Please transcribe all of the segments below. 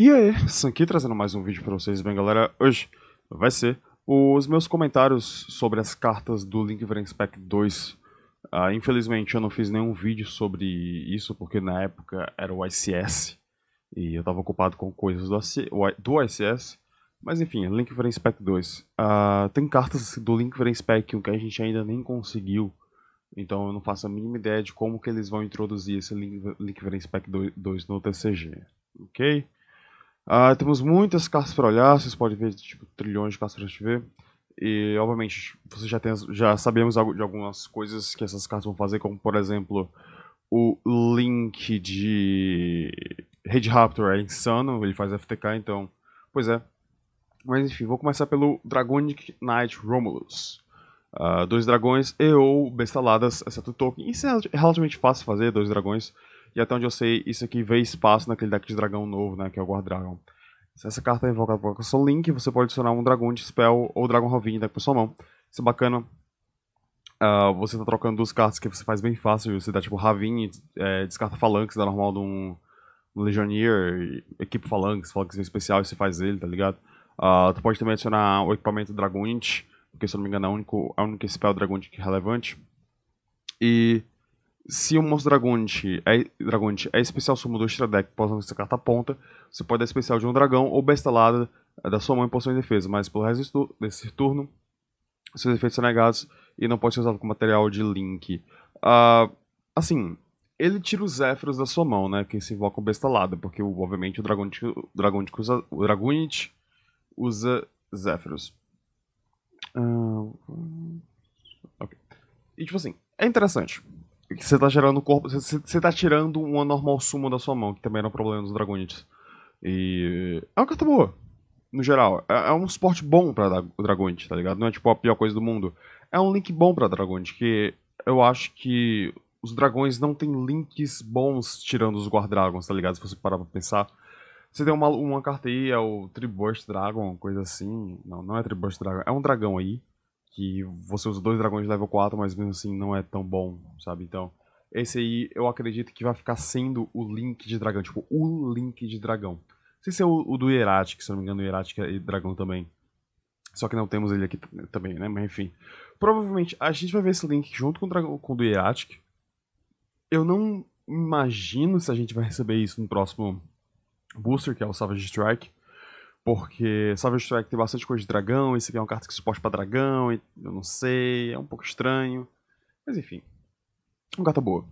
E aí, Sanki trazendo mais um vídeo para vocês, bem galera, hoje vai ser os meus comentários sobre as cartas do Link Pack 2. Ah, infelizmente eu não fiz nenhum vídeo sobre isso, porque na época era o ICS, e eu estava ocupado com coisas do, ICS. Mas enfim, Link Pack 2. Ah, tem cartas do Link Pack 1 que a gente ainda nem conseguiu, então eu não faço a mínima ideia de como que eles vão introduzir esse Link, Link Pack 2 no TCG, ok? Uh, temos muitas cartas para olhar, vocês podem ver tipo, trilhões de cartas para gente ver. E, obviamente, vocês já, tem, já sabemos de algumas coisas que essas cartas vão fazer, como, por exemplo, o link de Red Raptor é insano, ele faz FTK, então, pois é. Mas enfim, vou começar pelo Dragonic Knight Romulus. Uh, dois dragões e ou bestaladas, exceto o token. Isso é relativamente fácil fazer, dois dragões. E até onde eu sei, isso aqui vê espaço naquele deck de dragão novo, né? Que é o Guard Dragon. Se essa carta é invocada por seu Link, você pode adicionar um dragão de spell ou dragão Ravine deck né, pra sua mão. Isso é bacana. Uh, você tá trocando duas cartas que você faz bem fácil. Você dá tipo Ravine, é, descarta Phalanx, dá normal de um, um Legionnaire, equipe Phalanx, Phalanx é especial e você faz ele, tá ligado? Uh, tu pode também adicionar o equipamento Dragonite, porque se eu não me engano é a única, é o único spell Dragonite é relevante. E se o monstro dragonte é, dragonte é especial soma do extra deck, possam ser carta ponta, você pode dar especial de um dragão ou bestalada é, da sua mão em posição de defesa, mas pelo resto desse turno, seus efeitos são negados e não pode ser usado como material de link. Uh, assim, ele tira os Zephyros da sua mão, né? Que se invocam bestalada, porque obviamente o Dragunit, o usa, o usa Uh, okay. E tipo assim, é interessante que você tá gerando corpo. Você, tá tirando uma normal sumo da sua mão, que também era um problema dos dragões. E. É uma carta boa. No geral. É, é um suporte bom pra Dragonite, tá ligado? Não é tipo a pior coisa do mundo. É um link bom pra Dragonite, que eu acho que os dragões não têm links bons tirando os dragons tá ligado? Se você parar pra pensar. Você tem uma, uma carta aí, é o Triburst Dragon, coisa assim. Não, não é Triburst Dragon, é um dragão aí que você usa dois dragões de level 4, mas mesmo assim não é tão bom, sabe? Então, esse aí eu acredito que vai ficar sendo o link de dragão, tipo, o link de dragão. Não sei se é o, o do Hieratic, que se não me engano, o Hieratic é dragão também. Só que não temos ele aqui também, né? Mas enfim. Provavelmente a gente vai ver esse link junto com o, dragão, com o do Hieratic. Eu não imagino se a gente vai receber isso no próximo booster, que é o Savage Strike. Porque Savage Strike tem bastante coisa de dragão, esse aqui é uma carta que suporte para dragão, eu não sei, é um pouco estranho. Mas enfim, uma carta boa.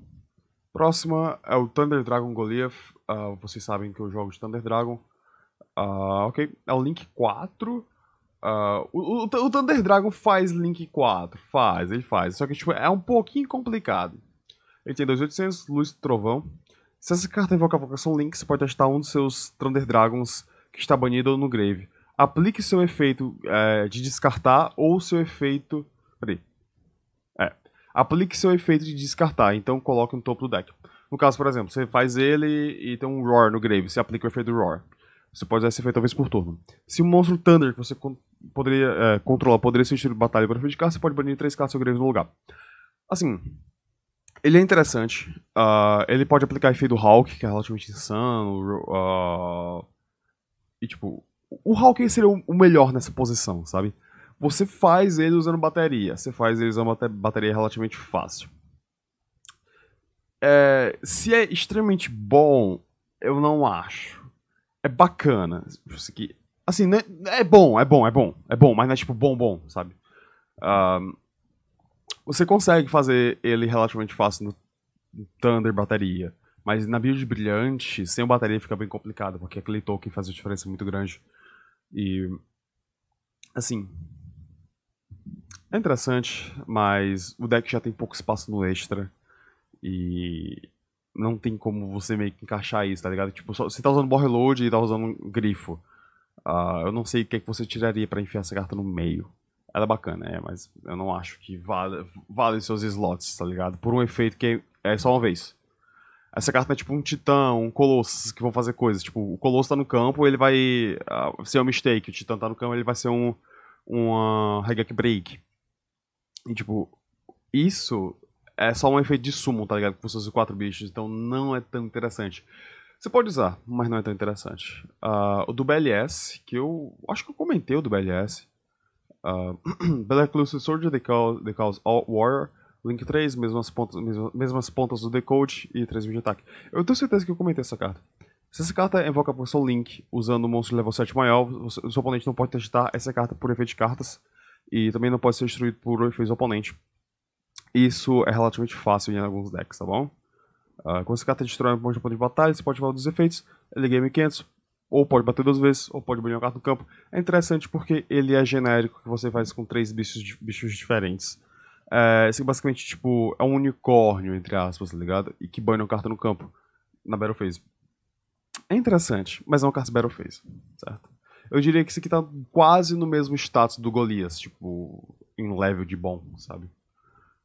Próxima é o Thunder Dragon Goliath. Uh, vocês sabem que eu jogo de Thunder Dragon. Uh, ok, é o Link 4. Uh, ah, o, o, o, Thunder Dragon faz Link 4, faz, ele faz. Só que tipo, é um pouquinho complicado. Ele tem 2800, luz trovão. Se essa carta invoca a vocação Link, você pode testar um dos seus Thunder Dragons que está banido no grave. Aplique seu efeito é, de descartar ou seu efeito. Peraí. É. Aplique seu efeito de descartar, então coloque no topo do deck. No caso, por exemplo, você faz ele e tem um Roar no grave, você aplica o efeito do Roar. Você pode usar esse efeito talvez por turno. Se um monstro Thunder que você con poderia é, controlar poderia ser estilo de batalha para prejudicar, você pode banir três cartas do seu grave no lugar. Assim, ele é interessante. Uh, ele pode aplicar efeito Hulk, que é relativamente insano. Uh, e tipo, o Hawking seria o melhor nessa posição, sabe? Você faz ele usando bateria. Você faz ele usando bateria relativamente fácil. É, se é extremamente bom, eu não acho. É bacana. Assim, assim, né? é bom, é bom, é bom. É bom, mas não é tipo bom, bom, sabe? Um, você consegue fazer ele relativamente fácil no Thunder bateria. Mas na build brilhante, sem o bateria fica bem complicado, porque aquele token faz uma diferença muito grande. E. Assim. É interessante, mas o deck já tem pouco espaço no extra. E. Não tem como você meio que encaixar isso, tá ligado? Tipo, só, você tá usando Ball load e tá usando um grifo. Uh, eu não sei o que, é que você tiraria para enfiar essa carta no meio. Ela é bacana, é, mas eu não acho que vale, vale seus slots, tá ligado? Por um efeito que é só uma vez. Essa carta é tipo um titã, um colosso que vão fazer coisas. Tipo, o colosso tá no campo, ele vai uh, ser um mistake. O titã tá no campo, ele vai ser um. Um uh, break. E tipo, isso é só um efeito de sumo, tá ligado? Com seus quatro bichos, então não é tão interessante. Você pode usar, mas não é tão interessante. Uh, o do BLS, que eu acho que eu comentei o do BLS. Uh, ah, Black lucid Soldier, they cause, they cause all war. Link 3, mesmas pontas, mesmas, mesmas pontas do Decode e 3 de ataque. Eu tenho certeza que eu comentei essa carta. Se essa carta invoca a função Link usando o um monstro de level 7 maior, o seu oponente não pode testar essa carta por efeito de cartas e também não pode ser destruído por efeitos do oponente. Isso é relativamente fácil em alguns decks, tá bom? Uh, quando essa carta destrói um ponto de batalha, você pode valer dos efeitos, ele game 500, ou pode bater duas vezes, ou pode banir uma carta no campo. É interessante porque ele é genérico, que você faz com três bichos, bichos diferentes. É, isso basicamente, tipo, é um unicórnio, entre aspas, tá ligado? E que banha uma carta no campo, na Battle Phase. É interessante, mas é uma carta Battle Phase, certo? Eu diria que isso aqui tá quase no mesmo status do Golias, tipo, em level de bom, sabe?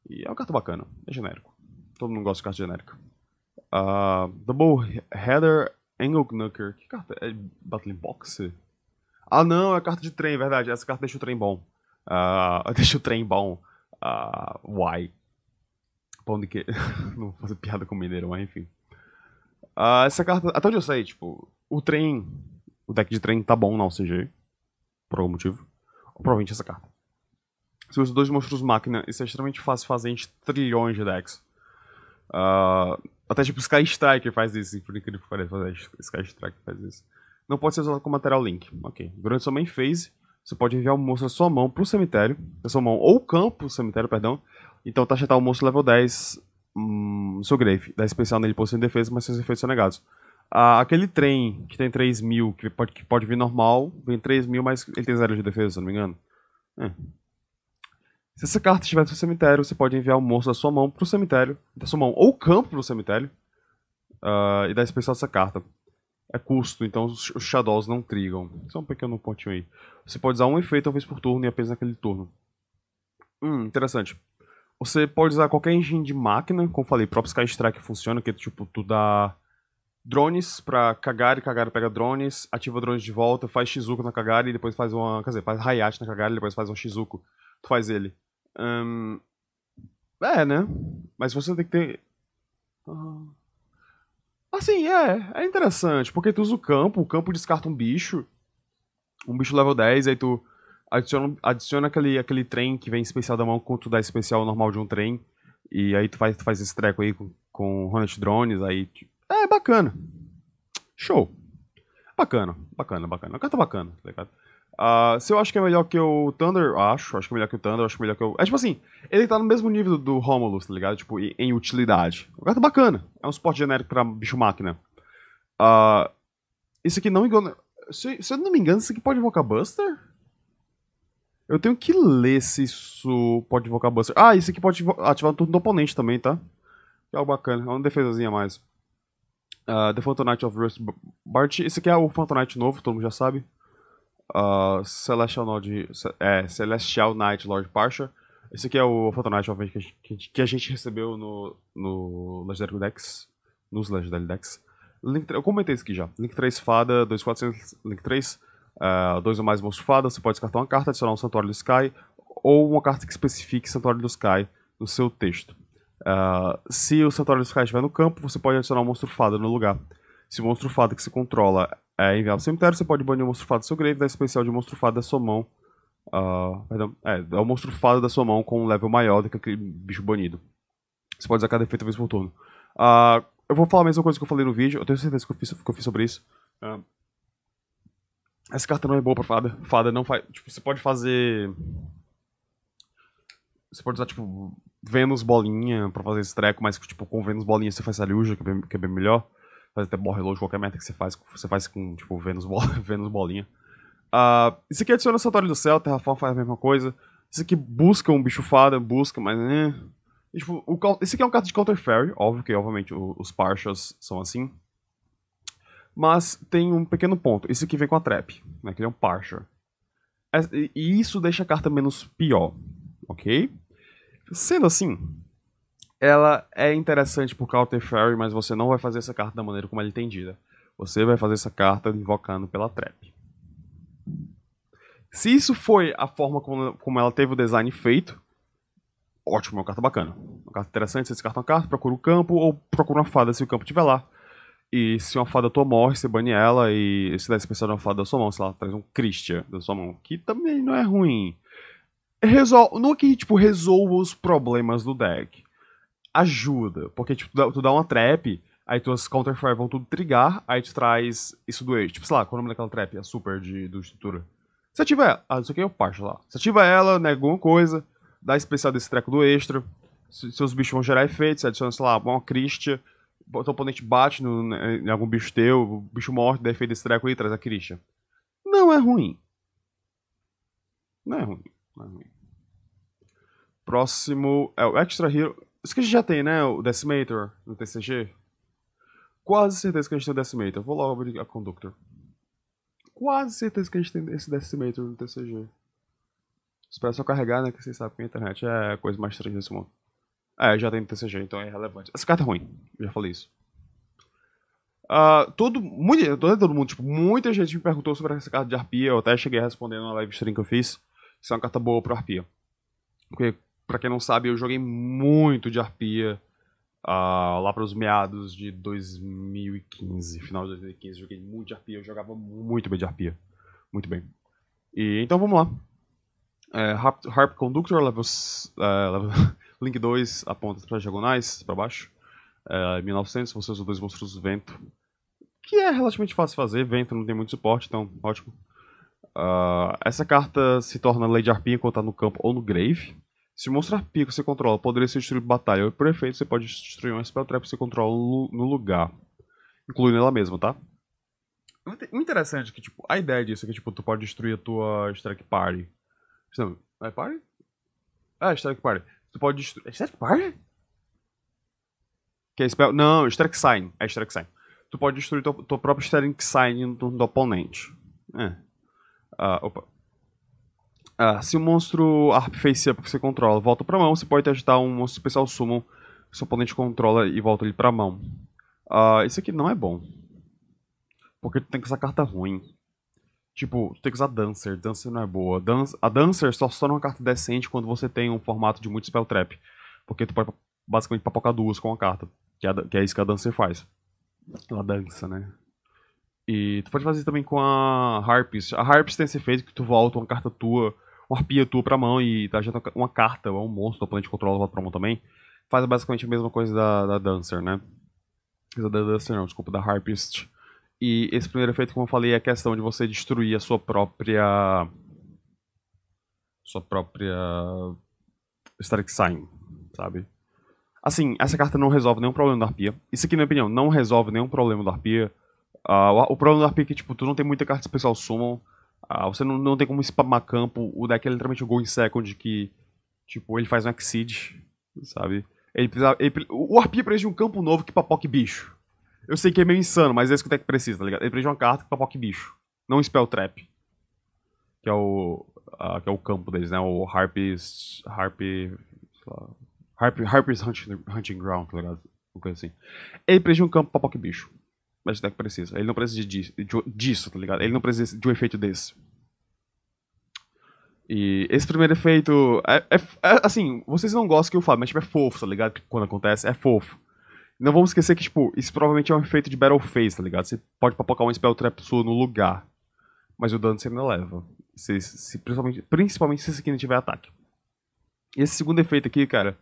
E é uma carta bacana, é genérico. Todo mundo gosta de carta genérica. Uh, Double Header Angle Knucker. Que carta? É Battling Boxer? Ah não, é carta de trem, verdade. Essa carta deixa o trem bom. Uh, deixa o trem bom a Uai. Pão de que. não vou fazer piada com mineiro, mas enfim. Uh, essa carta, até onde eu sei, tipo, o trem, o deck de trem tá bom na OCG, por algum motivo. Ou provavelmente essa carta. Se usa dois monstros máquina, isso é extremamente fácil fazer em trilhões de decks. Uh, até tipo Sky Strike faz isso, por incrível que pareça, Sky Strike faz isso. Não pode ser usado com material link. Ok. Durante sua main phase, você pode enviar o monstro da sua mão pro cemitério, da sua mão ou campo, cemitério, perdão. Então tá o monstro level 10 hum, no seu grave. Dá especial nele por sem defesa, mas seus efeitos são negados. Ah, aquele trem que tem 3 mil, que pode, que pode vir normal, vem 3 mil, mas ele tem zero de defesa, se não me engano. É. Se essa carta estiver no seu cemitério, você pode enviar o monstro da sua mão pro cemitério, da sua mão ou campo pro cemitério, uh, e dar especial essa carta é custo, então os Shadows não trigam. Só um pequeno pontinho aí. Você pode usar um efeito uma vez por turno e apenas naquele turno. Hum, interessante. Você pode usar qualquer engine de máquina, como falei, próprio Sky Strike funciona, que é tipo, tu dá drones pra Kagari, Kagari pega drones, ativa drones de volta, faz Shizuko na Kagari e depois faz uma. Quer dizer, faz Hayate na Kagari e depois faz um Shizuko. Tu faz ele. Hum, é, né? Mas você tem que ter. Uhum. Assim, é, é interessante, porque tu usa o campo, o campo descarta um bicho, um bicho level 10, aí tu adiciona, adiciona aquele, aquele trem que vem especial da mão quando tu dá especial normal de um trem, e aí tu faz, tu faz esse treco aí com, com Hornet Drones, aí... É, bacana. Show. Bacana, bacana, bacana. Carta tá bacana, tá ligado? Uh, se eu acho que é melhor que o Thunder, acho. Acho que é melhor que o Thunder, acho que é melhor que o. É tipo assim, ele tá no mesmo nível do Romulus, tá ligado? Tipo, em utilidade. O gato tá é bacana. É um suporte genérico pra bicho-máquina. Uh, ah, isso aqui não engana. Se, se, eu não me engano, isso aqui pode invocar Buster? Eu tenho que ler se isso pode invocar Buster. Ah, isso aqui pode ativar o turno do oponente também, tá? Que é algo bacana. É uma defesazinha a mais. Uh, The Phantom Knight of Rust Bart. isso aqui é o Phantom Knight novo, todo mundo já sabe uh, ah, Celestial, Nod, é, Celestial Knight Lord Parsha. Esse aqui é o Photonite, obviamente, que a gente, que a gente recebeu no, no Legendary Dex, nos Legendary Dex. Link, eu comentei isso aqui já. Link 3 Fada, 2400, Link 3, uh, é, dois ou mais monstros Fada. Você pode descartar uma carta, adicionar um Santuário do Sky ou uma carta que especifique Santuário do Sky no seu texto. Uh, se o Santuário do Sky estiver no campo, você pode adicionar um monstro Fada no lugar. Se o monstro Fada que se controla é enviado cemitério, você pode banir o monstro fada do seu grave, dar especial de monstro fada da sua mão. Uh, perdão, é, é o monstro fada da sua mão com um level maior do que aquele bicho banido. Você pode usar cada efeito vez por turno. Uh, eu vou falar a mesma coisa que eu falei no vídeo, eu tenho certeza que eu fiz, que eu fiz sobre isso. Uh, essa carta não é boa pra fada. Fada não faz. Tipo, você pode fazer. Você pode usar, tipo, Vênus bolinha pra fazer esse treco, mas, tipo, com Vênus bolinha você faz Saliuja, que, é bem, que é bem melhor faz até ball de qualquer meta que você faz, você faz com, tipo, Vênus, bol Venus bolinha. Uh, isso aqui adiciona Santuário do Céu, Terraform faz a mesma coisa. Isso aqui busca um bicho fada, busca, mas... né. E, tipo, o, esse aqui é um carta de Counter Fairy, óbvio que, obviamente, o, os Parshas são assim. Mas tem um pequeno ponto. esse aqui vem com a Trap, né, que ele é um Parsha. E isso deixa a carta menos pior, ok? Sendo assim, ela é interessante por Counter Fairy, mas você não vai fazer essa carta da maneira como ela é entendida. Você vai fazer essa carta invocando pela trap. Se isso foi a forma como, ela teve o design feito, ótimo, é uma carta bacana. Uma carta interessante, você descarta uma carta, procura o um campo, ou procura uma fada se o campo estiver lá. E se uma fada tua morre, você bane ela e se der especial personagem uma fada da sua mão, sei lá, traz um Christian da sua mão, que também não é ruim. Resol... no é que, tipo, resolva os problemas do deck ajuda. Porque, tipo, tu dá, tu dá uma trap, aí tuas counterfire vão tudo trigar, aí tu traz isso do eixo. Tipo, sei lá, qual o nome daquela é trap? A é super de, do estrutura. Se ativa ela, ah, isso aqui é o parto lá. Se ativa ela, nega né, alguma coisa, dá especial desse treco do extra, seus bichos vão gerar efeitos, adiciona, sei lá, uma Christian. o teu oponente bate no, né, em algum bicho teu, o bicho morre, dá efeito desse treco aí, traz a Christian. Não é ruim. Não é ruim. Não é ruim. Próximo é o Extra Hero. Isso que a gente já tem, né? O Decimator no TCG. Quase certeza que a gente tem o Decimator. Vou logo abrir a Conductor. Quase certeza que a gente tem esse Decimator no TCG. Espera só carregar, né? Que vocês sabem que a internet é a coisa mais estranha desse mundo. É, já tem no TCG, então é irrelevante. Essa carta é ruim. já falei isso. Uh, todo, muito, todo mundo, tipo, muita gente me perguntou sobre essa carta de Arpia. Eu até cheguei respondendo na live stream que eu fiz. Isso é uma carta boa pro Arpia. Porque para quem não sabe, eu joguei muito de arpia uh, lá para os meados de 2015, final de 2015. Joguei muito de arpia, eu jogava muito bem de arpia. Muito bem. E, então vamos lá. É, Harp, Harp Conductor, uh, level é, Link 2, aponta para diagonais, para baixo. É, 1900, você usa dois monstros do vento. Que é relativamente fácil fazer, vento não tem muito suporte, então ótimo. Uh, essa carta se torna de Arpia enquanto está no campo ou no Grave. Se o monstro que você controla poderia ser destruído batalha ou por efeito, você pode destruir um spell trap que você controla no lugar. Incluindo ela mesma, tá? O interessante é que, tipo, a ideia disso é que, tipo, tu pode destruir a tua Strike Party. Não, é Party? Ah, é Strike Party. Tu pode destruir... É Strike Party? Que é spell... Não, Strike Sign. É Strike Sign. Tu pode destruir tua, tua própria Strike Sign do oponente. É. Ah, opa. É, se o monstro Arp Faceia é que você controla volta pra mão, você pode agitar um monstro especial Summon que seu oponente controla e volta ele pra mão. Ah, isso aqui não é bom. Porque tu tem que usar carta ruim. Tipo, tu tem que usar Dancer. Dancer não é boa. a Dancer só torna uma carta decente quando você tem um formato de muito spell trap. Porque tu pode basicamente papocar duas com a carta. Que é, que é isso que a Dancer faz. Ela dança, né? E tu pode fazer também com a Harps. A Harps tem esse efeito que tu volta uma carta tua uma arpia tua pra mão e tá ajeita uma carta, ou um monstro, o oponente controla volta pra mão também. Faz basicamente a mesma coisa da, da Dancer, né? Da Dancer não, desculpa, da Harpist. E esse primeiro efeito, como eu falei, é a questão de você destruir a sua própria. Sua própria. Static Sign, sabe? Assim, essa carta não resolve nenhum problema da Arpia. Isso aqui, na minha opinião, não resolve nenhum problema da Arpia. Uh, o problema da Arpia é que, tipo, tu não tem muita carta especial Summon. Ah, você não, não tem como spamar campo. O deck é literalmente o Go in Second que. Tipo, ele faz um Exceed, sabe? Ele precisa, ele, o Arpia precisa de um campo novo que papoque bicho. Eu sei que é meio insano, mas é isso que o deck precisa, tá ligado? Ele precisa de uma carta que papoque bicho. Não um Spell Trap. Que é o. Uh, que é o campo deles, né? O Harpy's. harpy Harpy's Hunting, Hunting Ground, tá ligado? Uma coisa assim. Ele precisa de um campo papoque bicho mas deck precisa. Ele não precisa disso, disso, tá ligado? Ele não precisa de um efeito desse. E esse primeiro efeito. É, é, é, assim, vocês não gostam que eu falo, mas tipo, é fofo, tá ligado? Quando acontece, é fofo. Não vamos esquecer que, tipo, isso provavelmente é um efeito de Battle Phase, tá ligado? Você pode papocar um Spell Trap sua no lugar. Mas o dano você ainda leva. Se, se, principalmente, principalmente se esse aqui não tiver ataque. E esse segundo efeito aqui, cara.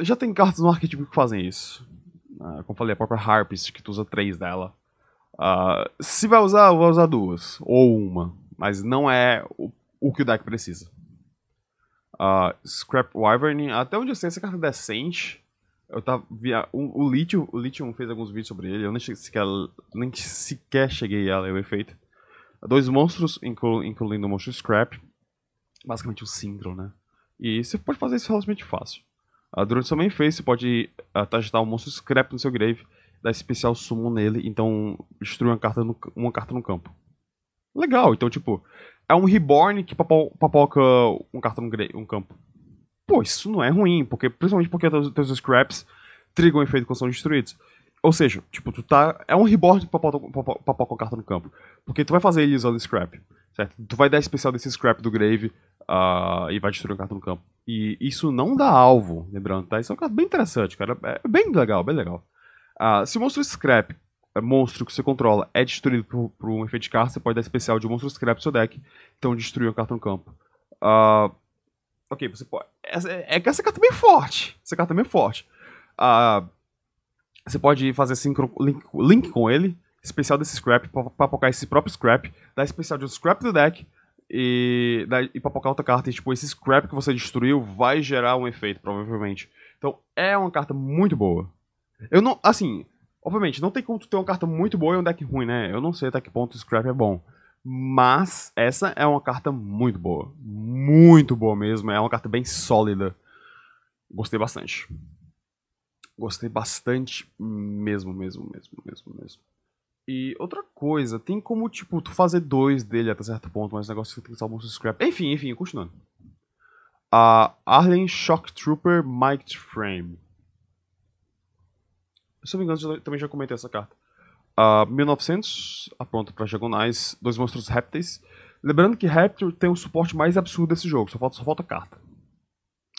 Já tem cartas no arquetipo que fazem isso. Ah, como como falei, a própria Harpist, que tu usa três dela. Uh, se vai usar, vai usar duas. Ou uma. Mas não é o, o que o deck precisa. Uh, Scrap Wyvern, até onde eu sei, essa carta é decente. Eu tava. Via, o, o Lithium, o Lithium fez alguns vídeos sobre ele, eu nem sequer, nem sequer cheguei a ler o efeito. Dois monstros, inclu, incluindo o monstro Scrap. Basicamente um synchro né? E você pode fazer isso relativamente fácil. A Druid também fez, você pode agitar um monstro scrap no seu grave, dar especial summon nele, então destruir uma carta no, uma carta no campo. Legal, então tipo, é um reborn que papoca uma carta no grave, um campo. Pô, isso não é ruim, porque principalmente porque teus, teus scraps trigam efeito quando são destruídos. Ou seja, tipo, tu tá. É um reborn que papoca uma carta no campo. Porque tu vai fazer ele usando scrap. Certo? Tu vai dar especial desse scrap do grave uh, e vai destruir uma carta no campo. E isso não dá alvo, lembrando, tá? Isso é uma carta bem interessante, cara. É bem legal, bem legal. Uh, se o monstro scrap, é monstro que você controla, é destruído por, por um efeito de carta, você pode dar especial de um monstro scrap no seu deck, então destruir uma carta no campo. Uh, ok, você pode. É, é que essa carta é bem forte. Essa carta é bem forte. Uh, você pode fazer synchro, assim link, link com ele especial desse scrap, papocar esse próprio scrap, dar especial de um scrap do deck e, dar, e papocar outra carta. E tipo, esse scrap que você destruiu vai gerar um efeito, provavelmente. Então é uma carta muito boa. Eu não. Assim, obviamente, não tem como tu ter uma carta muito boa e um deck ruim, né? Eu não sei até que ponto o scrap é bom. Mas essa é uma carta muito boa. Muito boa mesmo. É uma carta bem sólida. Gostei bastante. Gostei bastante mesmo, mesmo, mesmo, mesmo, mesmo. E outra coisa, tem como, tipo, tu fazer dois dele até certo ponto, mas o negócio é tem que salvar um scrap. Enfim, enfim, continuando. A uh, Arlen Shock Trooper Mic'd Frame. Se eu não me engano, eu também já comentei essa carta. Uh, 1900, apronta para Jagonais, dois monstros répteis. Lembrando que Raptor tem o suporte mais absurdo desse jogo, só falta, só falta carta.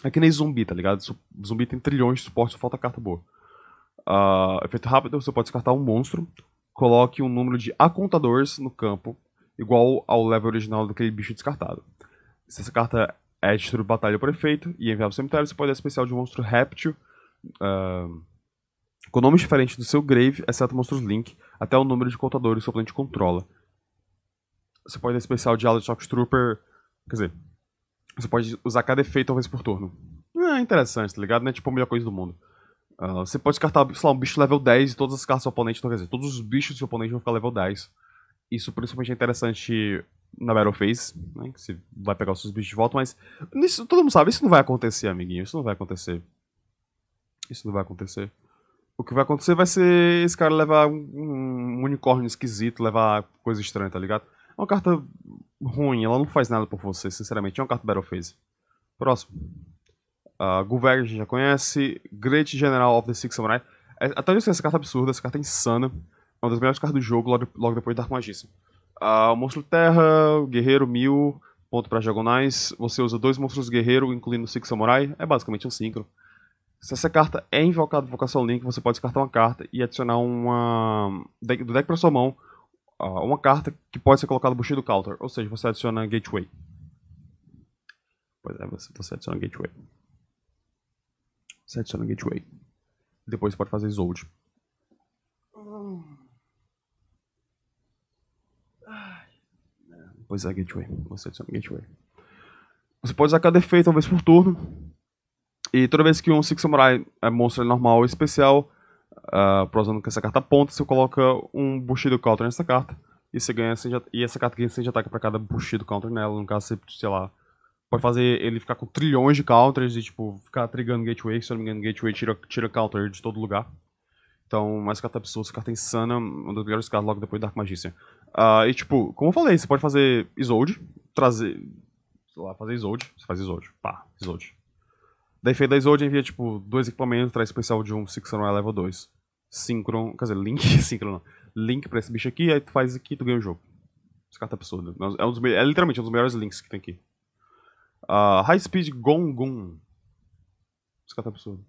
É que nem zumbi, tá ligado? Zumbi tem trilhões de suporte, só falta carta boa. Uh, efeito rápido, você pode descartar um monstro coloque um número de acontadores no campo, igual ao level original daquele bicho descartado. Se essa carta é de destruir batalha por prefeito e enviar para o cemitério, você pode dar especial de monstro réptil uh, com nomes diferentes do seu grave, exceto monstros Link, até o número de contadores que seu oponente controla. Você pode dar especial de de Shock Trooper. Quer dizer, você pode usar cada efeito uma vez por turno. É interessante, tá ligado? Não é tipo a melhor coisa do mundo. Uh, você pode descartar, sei lá, um bicho level 10 e todas as cartas do oponente, então, quer dizer, todos os bichos do seu oponente vão ficar level 10. Isso principalmente é interessante na Battle Phase, né? Que você vai pegar os seus bichos de volta, mas. todo mundo sabe, isso não vai acontecer, amiguinho. Isso não vai acontecer. Isso não vai acontecer. O que vai acontecer vai ser esse cara levar um, unicórnio esquisito, levar coisa estranha, tá ligado? É uma carta ruim, ela não faz nada por você, sinceramente. É uma carta Battle Phase. Próximo. Uh, ah, Gulveg a gente já conhece. Great General of the Six Samurai. É, até onde eu essa carta é absurda, essa carta é insana. É uma das melhores cartas do jogo, logo, logo depois de Dark Magician. Uh, Monstro Terra, Guerreiro, Mil, ponto para diagonais. Você usa dois monstros guerreiro, incluindo o Six Samurai. É basicamente um síncro. Se essa carta é invocada por Vocação Link, você pode descartar uma carta e adicionar uma. Deck, do deck para sua mão, ah, uma carta que pode ser colocada no buchinho do counter. Ou seja, você adiciona Gateway. Pois é, você adiciona Gateway. Você adiciona gateway. Depois você pode fazer Zold. Pois é, gateway. Você adiciona é gateway. Você pode usar cada efeito uma vez por turno. E toda vez que um Six Samurai é monstro normal ou especial, uh, ah, prosando essa carta ponta, você coloca um Bushido Counter nessa carta. E você ganha e essa carta ganha 100 de ataque para cada Bushido Counter nela. No caso, você, sei lá, pode fazer ele ficar com trilhões de counters e, tipo, ficar trigando gateway, se eu não me engano, gateway tira, tira counter de todo lugar. Então, mais carta tá absurda, essa carta é tá insana, uma das melhores cartas logo depois da Dark Magician. Uh, e, tipo, como eu falei, você pode fazer Isolde, trazer. Sei lá, fazer Isolde, você faz Isolde, pá, Isolde. Daí feito da Isolde envia, tipo, dois equipamentos, traz especial de um Sixon é level 2. Synchron, quer dizer, Link, Synchron não. Link pra esse bicho aqui, aí tu faz aqui tu ganha o jogo. Essa carta tá absurda. É, um dos, é literalmente um dos melhores links que tem aqui. Uh, High Speed Gongun. Esse cara tá absurdo.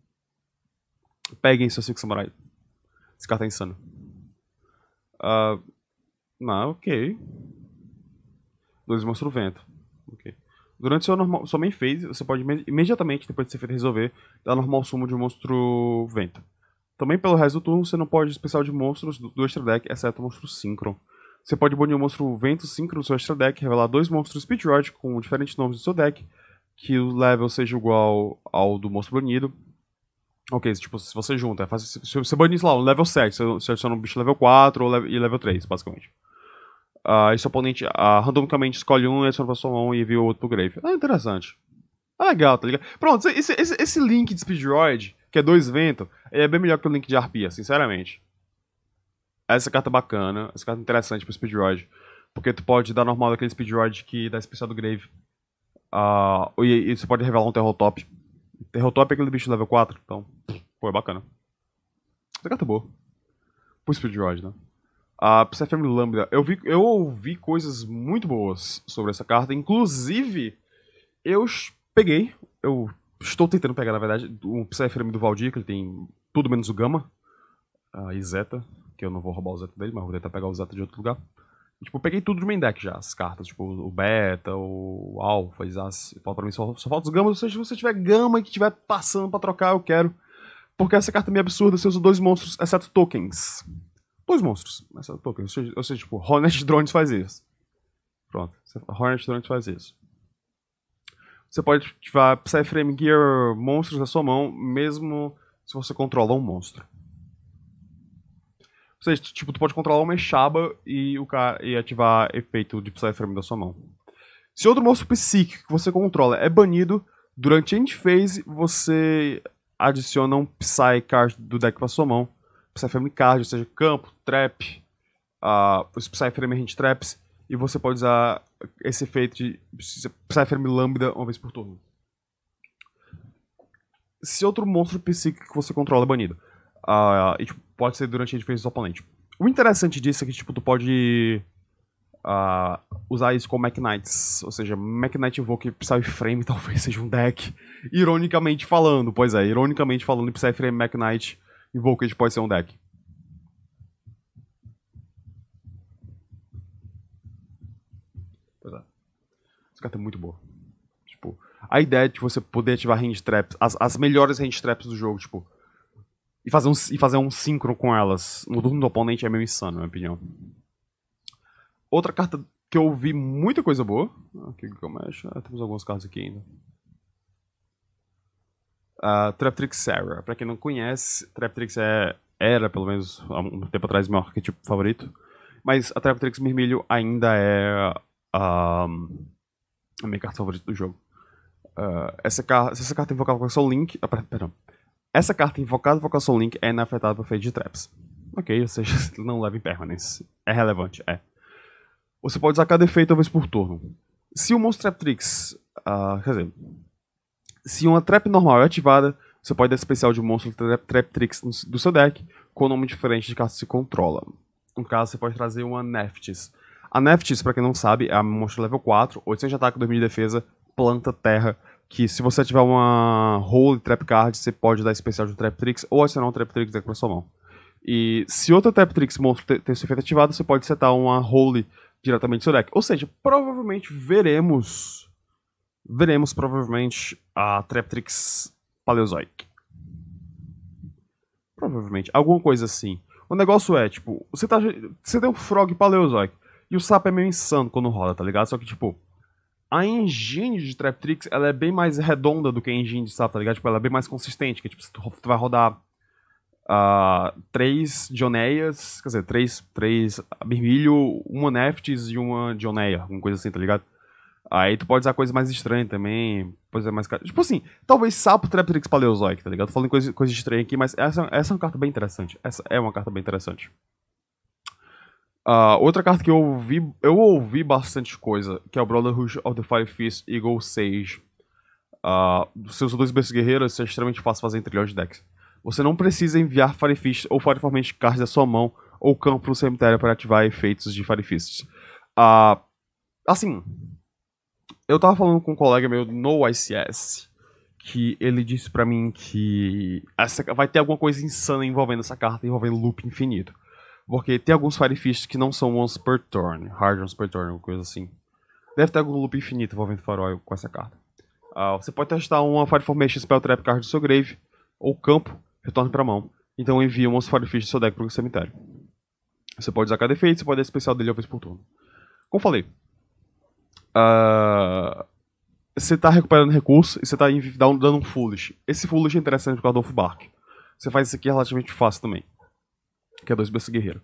Peguem seus cinco samurai. Esse cara tá insano. Uh, ah, ok. Dois monstros vento. Ok. Durante sua, normal, sua main phase, você pode imediatamente, depois de ser feito resolver, dar normal sumo de um monstro vento. Também pelo resto do turno, você não pode especial de monstros do, extra deck, exceto monstro síncron. Você pode banir o monstro Vento Síncrono no seu extra deck, revelar dois monstros Speedroid com diferentes nomes do seu deck, que o level seja igual ao do monstro banido. Ok, tipo, se você junta, é fácil, se você banir, sei lá, um level 7, você adiciona um bicho level 4 ou level, e level 3, basicamente. Uh, ah, esse oponente uh, randomicamente escolhe um adiciona pra sua mão e envia o outro pro grave. Ah, interessante. Ah, legal, tá ligado? Pronto, esse, esse, esse link de Speedroid, que é dois vento, é bem melhor que o link de Arpia, sinceramente. Ah, essa carta é bacana, essa carta é interessante pro Speedroid. Porque tu pode dar normal aquele Speedroid que dá especial do Grave. Uh, e, e você pode revelar um Terrotop. Terrotop é aquele bicho level 4, então. Pô, é bacana. Essa carta é boa. Pro Speedroid, né? a ah, pro Lambda. Eu, vi, eu ouvi coisas muito boas sobre essa carta. Inclusive, eu peguei. Eu estou tentando pegar, na verdade, o CFM do Valdir, que ele tem tudo menos o Gama. Uh, e Zeta que eu não vou roubar os Zeta dele, mas vou tentar pegar os Zeta de outro lugar. E, tipo, eu peguei tudo de main deck já, as cartas, tipo, o beta, o alfa, as... falta pra mim só, só falta os gamas, Ou seja, se você tiver gama que tiver passando para trocar, eu quero. Porque essa carta é meio absurda, você usa dois monstros, exceto tokens. Dois monstros, exceto tokens. Ou seja, ou seja tipo, Hornet Drones faz isso. Pronto, Hornet Drones faz isso. Você pode ativar Psyframe Gear monstros na sua mão, mesmo se você controla um monstro. Ou seja, tipo, tu pode controlar uma Eshaba e, o cara, e ativar efeito de Psyframe da sua mão. Se outro monstro psíquico que você controla é banido, durante End Phase você adiciona um Psy Card do deck pra sua mão. Psyframe Card, ou seja, campo, trap, uh, os Psyframe Hand Traps, e você pode usar esse efeito de Psyframe Lambda uma vez por turno. Se outro monstro psíquico que você controla é banido. Uh, e tipo, pode ser durante a defesa do oponente. O interessante disso é que tipo, tu pode uh, usar isso com Knights Ou seja, Knight Invoke e Frame talvez seja um deck. Ironicamente falando, pois é, ironicamente falando, Psyframe, Frame Knight Invoke pode ser um deck. Pois é. carta é muito boa. Tipo, a ideia de você poder ativar hand traps, as, as melhores hand traps do jogo, tipo e fazer um, e fazer um síncrono com elas no turno do oponente é meio insano, na minha opinião. Outra carta que eu vi muita coisa boa. Aqui que eu mexo. Ah, temos algumas cartas aqui ainda. Uh, Traptrix Sarah. Pra quem não conhece, Traptrix é, era, pelo menos há um tempo atrás, meu arquetipo favorito. Mas a Traptrix Vermelho ainda é uh, a minha carta favorita do jogo. Uh, essa carta, se essa carta invocar com o seu Link. Ah, perdão. Essa carta invocada vocação Link é inafetada por efeito de traps. Ok, ou seja, não leva em permanence. É relevante, é. Você pode usar cada efeito uma vez por turno. Se o monstro Traptrix. Uh, ah, quer dizer. Se uma trap normal é ativada, você pode dar especial de monstro Trap, trap do seu deck com nome diferente de caso se controla. No caso, você pode trazer uma Neftis. A Neftis, para quem não sabe, é a monstro level 4, 800 de ataque, 2000 de defesa, planta terra que se você tiver uma Holy trap card, você pode dar especial de um trap tricks ou adicionar um trap tricks para sua mão. E se outra trap tricks monstro ter, seu efeito ativado, você pode setar uma Holy diretamente do seu deck. Ou seja, provavelmente veremos veremos provavelmente a trap tricks Paleozoic. Provavelmente, alguma coisa assim. O negócio é, tipo, você tá você tem um frog Paleozoic e o sapo é meio insano quando roda, tá ligado? Só que tipo, a engine de Traptrix, ela é bem mais redonda do que a engine de SAP, tá ligado? Tipo, ela é bem mais consistente, que tipo, tu, tu vai rodar uh, três Dioneias, quer dizer, três, três Mirmilho, uma Neftis e uma Dioneia, alguma coisa assim, tá ligado? Aí tu pode usar coisas mais estranhas também, coisa mais... É tipo assim, talvez sapo Traptrix Paleozoic, tá ligado? Tô falando coisa, coisa estranha aqui, mas essa, essa é uma carta bem interessante. Essa é uma carta bem interessante. Ah, outra carta que eu ouvi, eu ouvi bastante coisa, que é o Brotherhood of the Fire Fist Eagle Sage. Uh, seus dois bestas guerreiros, isso é extremamente fácil fazer em trilhões de decks. Você não precisa enviar Fire Fist ou Fire Formate cards da sua mão ou campo para o cemitério para ativar efeitos de Fire Fists. Uh, assim, eu tava falando com um colega meu no ICS que ele disse para mim que essa, vai ter alguma coisa insana envolvendo essa carta, envolvendo loop infinito. Porque tem alguns Firefish que não são once per turn, hard once per turn, alguma coisa assim. Deve ter algum loop infinito envolvendo farol com essa carta. Uh, você pode testar uma Fire Formation Spell Trap card do seu grave, ou campo, retorne para mão. Então envia um Firefish do seu deck para o cemitério. Você pode usar cada efeito, você pode dar especial dele uma vez por turno. Como falei, uh, você está recuperando recurso e você está dando um Foolish. Esse Foolish é interessante por causa do Bark. Você faz isso aqui relativamente fácil também que é 2 Besta Guerreiro.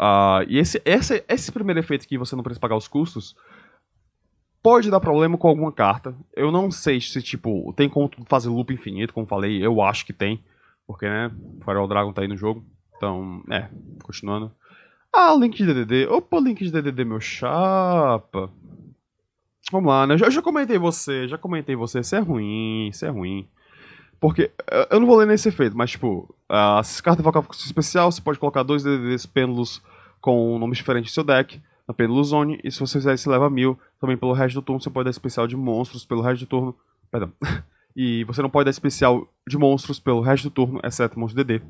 Uh, e esse, esse, esse primeiro efeito que você não precisa pagar os custos pode dar problema com alguma carta. Eu não sei se, tipo, tem como fazer loop infinito, como falei, eu acho que tem. Porque, né, Firewall Dragon tá aí no jogo. Então, é, continuando. Ah, link de DDD. Opa, link de DDD, meu chapa. Vamos lá, né? Eu já comentei você, já comentei você. Isso é ruim, isso é ruim. Porque, eu não vou ler nesse efeito, mas tipo, as cartas vão com especial, você pode colocar dois DDDs pêndulos com um nomes diferentes no seu deck, na pêndulo zone, e se você fizer isso leva mil, também pelo resto do turno você pode dar especial de monstros pelo resto do turno, perdão, e você não pode dar especial de monstros pelo resto do turno, exceto monstro DD.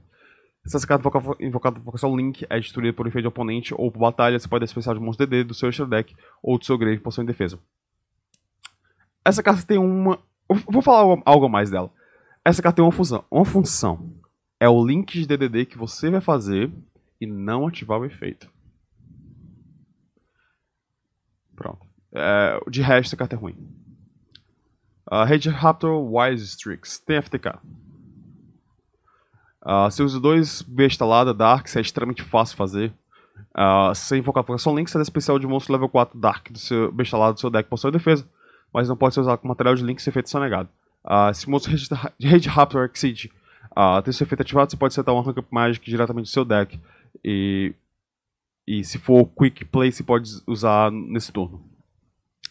Se essa carta invocada por seu Link é destruída por efeito de oponente ou por batalha, você pode dar especial de monstro DD do seu extra deck ou do seu grave por sua indefesa. Essa carta tem uma... Eu vou falar algo a mais dela. Essa carta tem uma função. Uma função é o link de DDD que você vai fazer e não ativar o efeito. Pronto. É, de resto, essa carta é ruim. Uh, Raptor Wise Strix. Tem FTK. Uh, ah, usa dois B instalada Darks, é extremamente fácil fazer. Uh, sem invocar função é Link, será especial de monstro level 4 Dark do seu instalado do seu deck, possui defesa. Mas não pode ser usado com material de Link se efeito só negado. Uh, se modos Rage Raptor Exceed uh, tem seu efeito ativado, você pode setar um Arranca Magic diretamente do seu deck. E, e se for Quick Play, você pode usar nesse turno.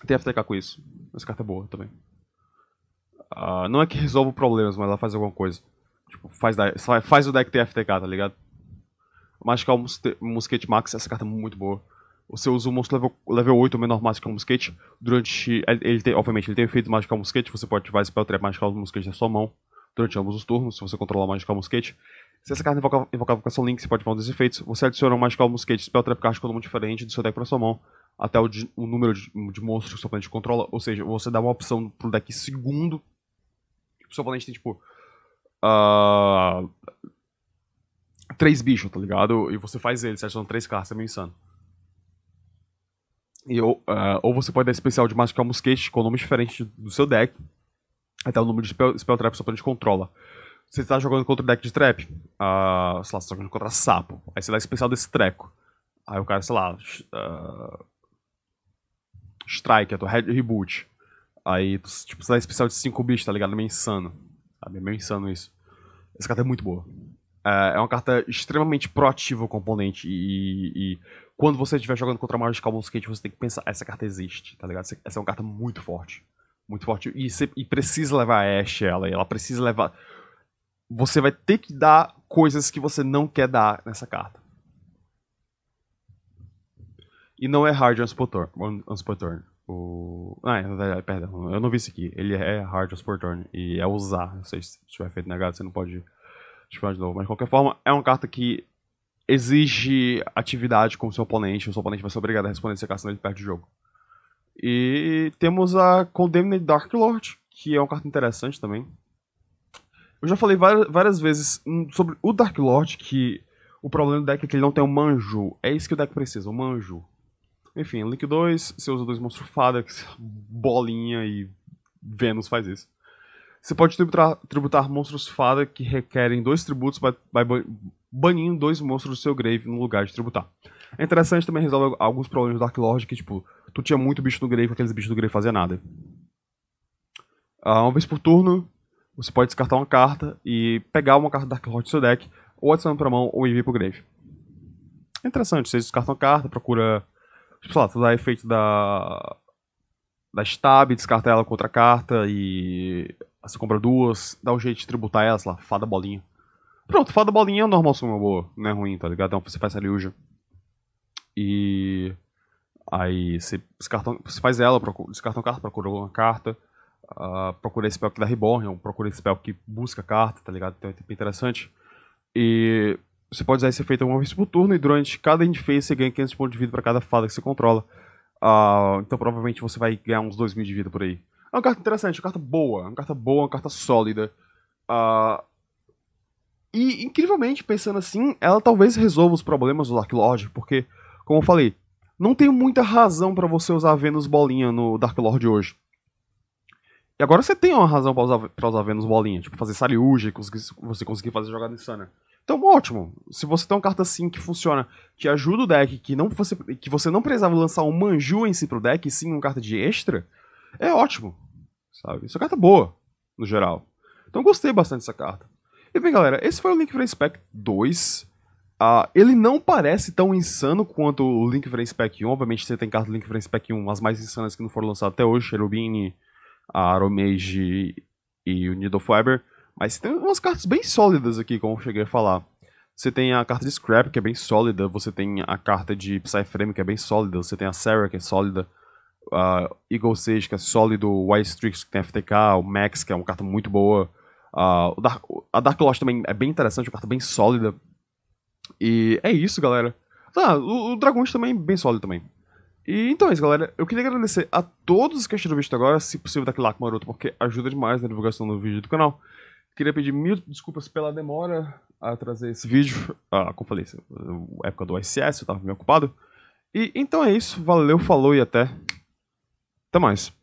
Tem FTK com isso. Essa carta é boa também. Uh, não é que resolve problemas, mas ela faz alguma coisa. Tipo, faz, faz o deck ter FTK, tá ligado? Magical Musket Max, essa carta é muito boa você usa o monstro level, level 8 ou menor Magical Musket. Durante. Ele tem, obviamente, ele tem efeito Magical é Musket, você pode ativar Spell Trap Magical é Musket na sua mão durante ambos os turnos, se você controlar o Magical é Se essa carta invocar invoca a vocação Link, você pode fazer um dos efeitos. Você adiciona um Magical Musquete Spell Trap Card com um nome diferente do seu deck para sua mão, até o, de, o número de, de, monstros que seu oponente controla. Ou seja, você dá uma opção pro deck segundo. O seu oponente tem tipo. Uh, três bichos, tá ligado? E você faz ele, você adiciona três cartas, é meio insano. E, ou, uh, ou você pode dar especial de Magical Musquete com nome diferente do seu deck. Até o número de spell, spell trap seu oponente controla. Você está jogando contra o deck de trap. Uh, sei lá, você tá jogando contra sapo. Aí você dá especial desse treco. Aí o cara, sei lá. Uh, strike, é reboot. Aí tipo, você dá especial de 5 bichos, tá ligado? É meio insano. É meio insano isso. Essa carta é muito boa. É, é uma carta extremamente proativa o componente. e, e quando você estiver jogando contra de Calmon Skate, você tem que pensar, essa carta existe, tá ligado? Essa é uma carta muito forte. Muito forte. E, você, e precisa levar a Ash ela, ela precisa levar. Você vai ter que dar coisas que você não quer dar nessa carta. E não é hard unspot turn. O... Ah, é, perdão, eu não vi isso aqui. Ele é hard unspot turn e é usar. Não sei Se tiver é feito negado, né, você não pode ativar de novo. Mas de qualquer forma, é uma carta que exige atividade com o seu oponente, o seu oponente vai ser obrigado a responder se caso ele perde o jogo. E temos a Condemned Dark Lord, que é um carta interessante também. Eu já falei várias, várias vezes hum, sobre o Dark Lord, que o problema do deck é que ele não tem um manjo. É isso que o deck precisa, um manjo. Enfim, Link 2, você usa dois monstros fada, bolinha e Vênus faz isso. Você pode tributar, tributar monstros fada que requerem dois tributos by, banindo dois monstros do seu grave no lugar de tributar. É interessante também resolve alguns problemas do Dark Lord que, tipo, tu tinha muito bicho no grave, aqueles bichos do grave faziam nada. Ah, uma vez por turno, você pode descartar uma carta e pegar uma carta do Dark Lord do seu deck, ou adicionando pra mão, ou enviar pro grave. É interessante, você descarta uma carta, procura. Tipo, sei lá, tu dá efeito da. da stab, descarta ela com outra carta e. Você compra duas, dá um jeito de tributar elas lá, fada bolinha. Pronto, fada bolinha é um normal sumo boa. Não é ruim, tá ligado? Então você faz essa liuja. E. Aí você, cartão, você faz ela, procura, descarta uma carta, procura uma carta. Uh, procura esse spell que dá reborn, procura esse spell que busca carta, tá ligado? Então é tipo interessante. E você pode usar esse efeito uma vez por turno e durante cada interface você ganha 500 pontos de vida para cada fada que você controla. Uh, então provavelmente você vai ganhar uns 2 mil de vida por aí. É uma carta interessante, uma carta boa, uma carta boa, uma carta sólida. Uh, e, incrivelmente, pensando assim, ela talvez resolva os problemas do Dark Lord, porque, como eu falei, não tem muita razão para você usar Vênus bolinha no Dark Lord hoje. E agora você tem uma razão para usar, pra usar Vênus bolinha, tipo fazer Saliuge, você conseguir fazer jogada insana. Então, ótimo. Se você tem uma carta assim que funciona, que ajuda o deck, que, não você, que você não precisava lançar um Manju em si pro deck, e sim uma carta de extra, é ótimo. Sabe? Isso é uma carta boa, no geral. Então, gostei bastante dessa carta. E bem, galera, esse foi o Link for Spec 2. Uh, ah, ele não parece tão insano quanto o Link for Spec 1. Obviamente, você tem cartas do Link for Spec 1, as mais insanas que não foram lançadas até hoje: Cherubini, Aromage e o Needlefiber. Mas tem umas cartas bem sólidas aqui, como eu cheguei a falar. Você tem a carta de Scrap, que é bem sólida. Você tem a carta de Psyframe, que é bem sólida. Você tem a Sarah, que é sólida. Uh, Eagle Sage, que é sólido. White streaks que tem FTK. O Max, que é uma carta muito boa. Uh, a Dark Lost também é bem interessante, uma carta bem sólida. E é isso, galera. Ah, o, o Dragões também bem sólido também. E então é isso, galera. Eu queria agradecer a todos que assistiram o vídeo agora, se possível daquele like maroto, porque ajuda demais na divulgação do vídeo do canal. Queria pedir mil desculpas pela demora a trazer esse vídeo. Ah, como falei, a é época do ICS, eu tava meio ocupado. E então é isso. Valeu, falou e até. Até mais.